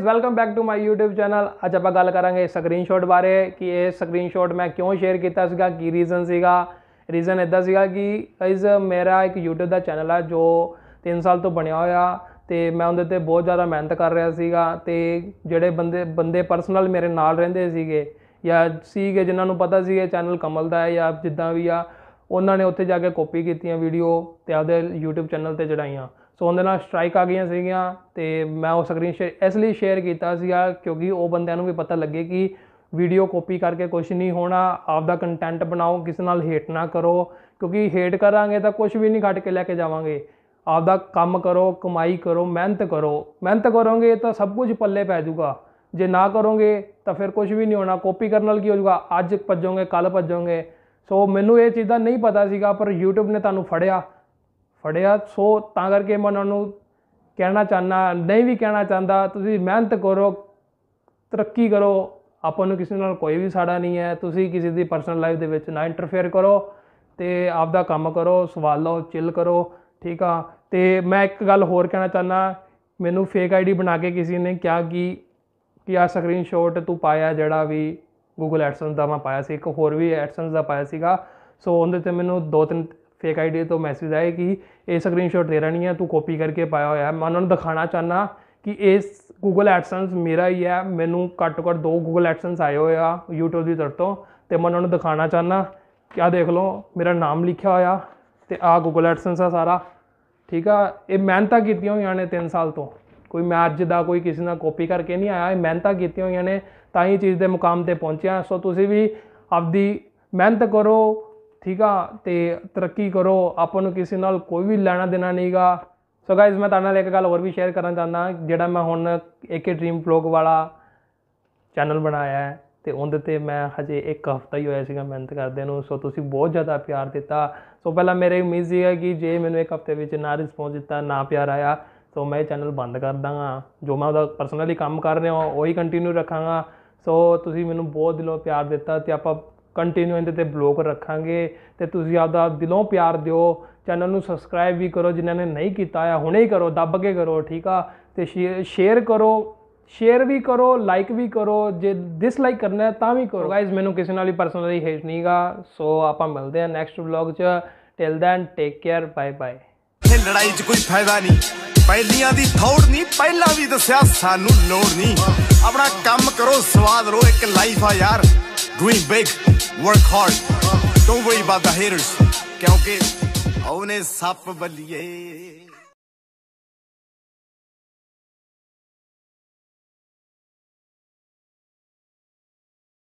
welcome back to my YouTube channel ਅੱਜ ਆਪਾਂ ਗੱਲ ਕਰਾਂਗੇ ਸਕਰੀਨਸ਼ਾਟ ਬਾਰੇ ਕਿ ਇਹ ਸਕਰੀਨਸ਼ਾਟ ਮੈਂ ਕਿਉਂ ਸ਼ੇਅਰ ਕੀਤਾ ਸੀਗਾ ਕੀ ਰੀਜ਼ਨ ਸੀਗਾ ਰੀਜ਼ਨ ਇਦਾਂ ਸੀਗਾ ਕਿ ਗਾਇਜ਼ ਮੇਰਾ ਇੱਕ YouTube ਦਾ ਚੈਨਲ ਆ ਜੋ 3 ਸਾਲ ਤੋਂ ਬਣਿਆ ਹੋਇਆ ਤੇ ਮੈਂ ਉਹਦੇ ਤੇ ਬਹੁਤ ਜ਼ਿਆਦਾ ਮਿਹਨਤ ਕਰ ਰਿਹਾ ਸੀਗਾ ਤੇ ਜਿਹੜੇ ਬੰਦੇ ਬੰਦੇ ਪਰਸਨਲ ਮੇਰੇ ਨਾਲ ਰਹਿੰਦੇ ਸੀਗੇ ਜਾਂ ਸੀਗੇ ਜਿਨ੍ਹਾਂ ਨੂੰ ਪਤਾ ਸੀਗਾ ਚੈਨਲ ਕਮਲ ਦਾ ਹੈ ਜਾਂ ਜਿੱਦਾਂ ਵੀ ਆ ਉਹਨਾਂ ਨੇ ਉੱਥੇ ਜਾ ਕੇ ਕਾਪੀ ਕੀਤੀਆਂ ਵੀਡੀਓ ਤੇ ਆਪਦੇ YouTube ਚੈਨਲ ਤੇ ਚੜਾਈਆਂ ਸੋ ਉਹਦੇ ਨਾਲ ਸਟ੍ਰਾਈਕ ਆ ਗਈਆਂ ਸੀਗੀਆਂ ਤੇ ਮੈਂ ਉਹ ਸਕਰੀਨ ਸ਼ੇਅਰ ਇਸ ਲਈ ਸ਼ੇਅਰ ਕੀਤਾ ਸੀਗਾ ਕਿਉਂਕਿ ਉਹ ਬੰਦਿਆਂ ਨੂੰ ਵੀ ਪਤਾ ਲੱਗੇ ਕਿ ਵੀਡੀਓ ਕਾਪੀ ਕਰਕੇ ਕੁਝ ਨਹੀਂ ਹੋਣਾ ਆਪ ਦਾ ਕੰਟੈਂਟ ਬਣਾਓ ਕਿਸੇ ਨਾਲ ਹੇਟ ਨਾ ਕਰੋ ਕਿਉਂਕਿ ਹੇਟ ਕਰਾਂਗੇ ਤਾਂ ਕੁਝ ਵੀ ਨਹੀਂ ਘਟ ਕੇ ਲੈ ਕੇ ਜਾਵਾਂਗੇ ਆਪ ਦਾ ਕੰਮ ਕਰੋ ਕਮਾਈ ਕਰੋ ਮਿਹਨਤ ਕਰੋ ਮਿਹਨਤ ਕਰੋਗੇ ਤਾਂ ਸਭ ਕੁਝ ਪੱਲੇ ਪੈ ਜਾਊਗਾ ਜੇ ਨਾ ਕਰੋਗੇ ਤਾਂ ਫਿਰ ਕੁਝ ਵੀ ਨਹੀਂ ਹੋਣਾ ਕਾਪੀ ਕਰਨ ਨਾਲ ਕੀ ਹੋ ਜਾਊਗਾ ਅੱਜ ਭੱਜੋਗੇ ਕੱਲ ਭੱਜੋਗੇ ਸੋ ਮੈਨੂੰ ਇਹ ਚੀਜ਼ਾਂ ਨਹੀਂ ਪਤਾ ਸੀਗਾ ਪਰ YouTube ਨੇ ਤੁਹਾਨੂੰ ਫੜਿਆ ਫੜਿਆ ਸੋ ਤਾਂ ਕਰਕੇ ਮੈਂ ਉਹਨਾਂ ਨੂੰ ਕਹਿਣਾ ਚਾਹਨਾ ਨਹੀਂ ਵੀ ਕਹਿਣਾ ਚਾਹੁੰਦਾ ਤੁਸੀਂ ਮਿਹਨਤ ਕਰੋ ਤਰੱਕੀ ਕਰੋ ਆਪਾਂ ਨੂੰ ਕਿਸੇ ਨਾਲ ਕੋਈ ਵੀ ਸਾੜਾ ਨਹੀਂ ਹੈ ਤੁਸੀਂ ਕਿਸੇ ਦੀ ਪਰਸਨਲ ਲਾਈਫ ਦੇ ਵਿੱਚ ਨਾ ਇੰਟਰਫੇਅਰ ਕਰੋ ਤੇ ਆਪਦਾ ਕੰਮ ਕਰੋ ਸਵਾਲ ਲਓ ਚਿੱਲ ਕਰੋ ਠੀਕ ਆ ਤੇ ਮੈਂ ਇੱਕ ਗੱਲ ਹੋਰ ਕਹਿਣਾ ਚਾਹਨਾ ਮੈਨੂੰ ਫੇਕ ਆਈਡੀ ਬਣਾ ਕੇ ਕਿਸੇ ਨੇ ਕਿਹਾ ਕਿ ਕਿ ਆ ਸਕਰੀਨਸ਼ਾਟ ਤੂੰ ਪਾਇਆ ਜਿਹੜਾ ਵੀ Google AdSense ਦਾ ਮੈਂ ਪਾਇਆ ਸੀ ਇੱਕ ਹੋਰ ਵੀ AdSense ਦਾ ਪਾਇਆ ਸੀਗਾ ਸੋ ਉਹਦੇ ਤੇ ਮੈਨੂੰ ਦੋ ਤਿੰਨ ਫੇਕ ਆਈਡੀ ਤੋਂ ਮੈਸੇਜ ਆਏ ਕਿ ਇਹ ਸਕਰੀਨਸ਼ਾਟ ਤੇਰਾ ਨਹੀਂ ਹੈ ਤੂੰ ਕਾਪੀ ਕਰਕੇ ਪਾਇਆ ਹੋਇਆ ਹੈ ਮੈਂ ਉਹਨਾਂ ਨੂੰ ਦਿਖਾਣਾ ਚਾਹਨਾ ਕਿ ਇਸ Google AdSense ਮੇਰਾ ਹੀ ਹੈ ਮੈਨੂੰ ਘੱਟ ਘੱਟ ਦੋ Google AdSense ਆਏ ਹੋਏ ਆ YouTube ਦੀ ਤਰਫ ਤੋਂ ਤੇ ਮੈਂ ਉਹਨਾਂ ਨੂੰ ਦਿਖਾਣਾ ਚਾਹਨਾ ਕਿ ਆ ਦੇਖ ਲਓ ਮੇਰਾ ਨਾਮ ਲਿਖਿਆ ਹੋਇਆ ਤੇ ਆ Google AdSense ਆ ਸਾਰਾ ਠੀਕ ਆ ਇਹ ਮਿਹਨਤਾਂ ਕੀਤੀਆਂ ਹੋਈਆਂ ਨੇ 3 ਸਾਲ ਤੋਂ ਕੋਈ ਮੈਂ ਅੱਜ ਦਾ ਕੋਈ ਕਿਸੇ ਨਾਲ ਕਾਪੀ ਕਰਕੇ ਨਹੀਂ ਆਇਆ ਇਹ ਮਿਹਨਤਾਂ ਕੀਤੀਆਂ ਹੋਈਆਂ ਨੇ ਤਾਂ ਹੀ ਚੀਜ਼ ਦੇ ਮੁਕਾਮ ਤੇ ਪਹੁੰਚਿਆ ਸੋ ਤੁਸੀਂ ਵੀ ਆਪਦੀ ਮਿਹਨਤ ਕਰੋ ਠੀਕ ਆ ਤੇ ਤਰੱਕੀ ਕਰੋ ਆਪਾਂ ਨੂੰ ਕਿਸੇ ਨਾਲ ਕੋਈ ਵੀ ਲੈਣਾ ਦੇਣਾ ਨਹੀਂਗਾ ਸੋ ਗਾਇਜ਼ ਮੈਂ ਤੁਹਾਡੇ ਨਾਲ ਇੱਕ ਗੱਲ ਹੋਰ ਵੀ ਸ਼ੇਅਰ ਕਰਨਾ ਚਾਹੁੰਦਾ ਜਿਹੜਾ ਮੈਂ ਹੁਣ ਏਕੇ ਡ੍ਰੀਮ ਵਲੌਗ ਵਾਲਾ ਚੈਨਲ ਬਣਾਇਆ ਹੈ ਤੇ ਉਹਦੇ ਤੇ ਮੈਂ ਹਜੇ ਇੱਕ ਹਫਤਾ ਹੀ ਹੋਇਆ ਸੀਗਾ ਮਿਹਨਤ ਕਰਦੇ ਨੂੰ ਸੋ ਤੁਸੀਂ ਬਹੁਤ ਜ਼ਿਆਦਾ ਪਿਆਰ ਦਿੱਤਾ ਸੋ ਪਹਿਲਾਂ ਮੇਰੇ ਉਮੀਦ ਸੀਗਾ ਕਿ ਜੇ ਮੈਨੂੰ ਇੱਕ ਹਫਤੇ ਵਿੱਚ ਨਾ ਰਿਸਪੌਂਸ ਦਿੱਤਾ ਨਾ ਪਿਆਰ ਆਇਆ ਸੋ ਮੈਂ ਚੈਨਲ ਬੰਦ ਕਰ ਦਾਂਗਾ ਜੋ ਮੈਂ ਉਹਦਾ ਪਰਸਨਲੀ ਕੰਮ ਕਰ ਰਿਹਾ ਹਾਂ ਹੀ ਕੰਟੀਨਿਊ ਰੱਖਾਂਗਾ ਸੋ ਤੁਸੀਂ ਮੈਨੂੰ ਬਹੁਤ ਦਿਲੋਂ ਪਿਆਰ ਦਿੱਤਾ ਤੇ ਆਪਾਂ ਕੰਟੀਨਿਊ ਇਹਦੇ ਤੇ ਬਲੌਗ ਰੱਖਾਂਗੇ ਤੇ ਤੁਸੀਂ ਆਪਦਾ ਦਿਲੋਂ ਪਿਆਰ ਦਿਓ ਚੈਨਲ ਨੂੰ ਸਬਸਕ੍ਰਾਈਬ ਵੀ ਕਰੋ ਜਿਨ੍ਹਾਂ ਨੇ ਨਹੀਂ ਕੀਤਾ ਆ ਹੁਣੇ ਹੀ ਕਰੋ ਦੱਬ ਕੇ ਕਰੋ ਠੀਕ ਆ ਤੇ ਸ਼ੇਅਰ ਕਰੋ ਸ਼ੇਅਰ ਵੀ ਕਰੋ ਲਾਈਕ ਵੀ ਕਰੋ ਜੇ ਡਿਸਲਾਈਕ ਕਰਨਾ ਹੈ ਤਾਂ ਵੀ ਕਰੋ ਗਾਇਜ਼ ਮੈਨੂੰ ਕਿਸੇ ਨਾਲ ਵੀ ਪਰਸਨਲੀ ਹੇਟ ਨਹੀਂਗਾ ਸੋ ਆਪਾਂ ਮਿਲਦੇ ਹਾਂ ਨੈਕਸਟ ਵਲੌਗ 'ਚ till then take care bye bye ਇਹ ਲੜਾਈ 'ਚ ਕੋਈ ਫਾਇਦਾ ਨਹੀਂ ਪਹਿਲੀਆਂ ਦੀ ਥੌੜ ਨਹੀਂ ਪਹਿਲਾਂ ਵੀ ਦੱਸਿਆ ਸਾਨੂੰ ਲੋੜ ਨਹੀਂ ਆਪਣਾ ਕੰਮ ਕਰੋ ਸਵਾਦ ਲੋ ਇੱਕ ਲਾਈਫ ਆ ਯਾਰ doing big work hard don't worry about the haters ਕਿਉਂਕਿ ਉਹਨੇ ਸੱਪ ਬੱਲੀਏ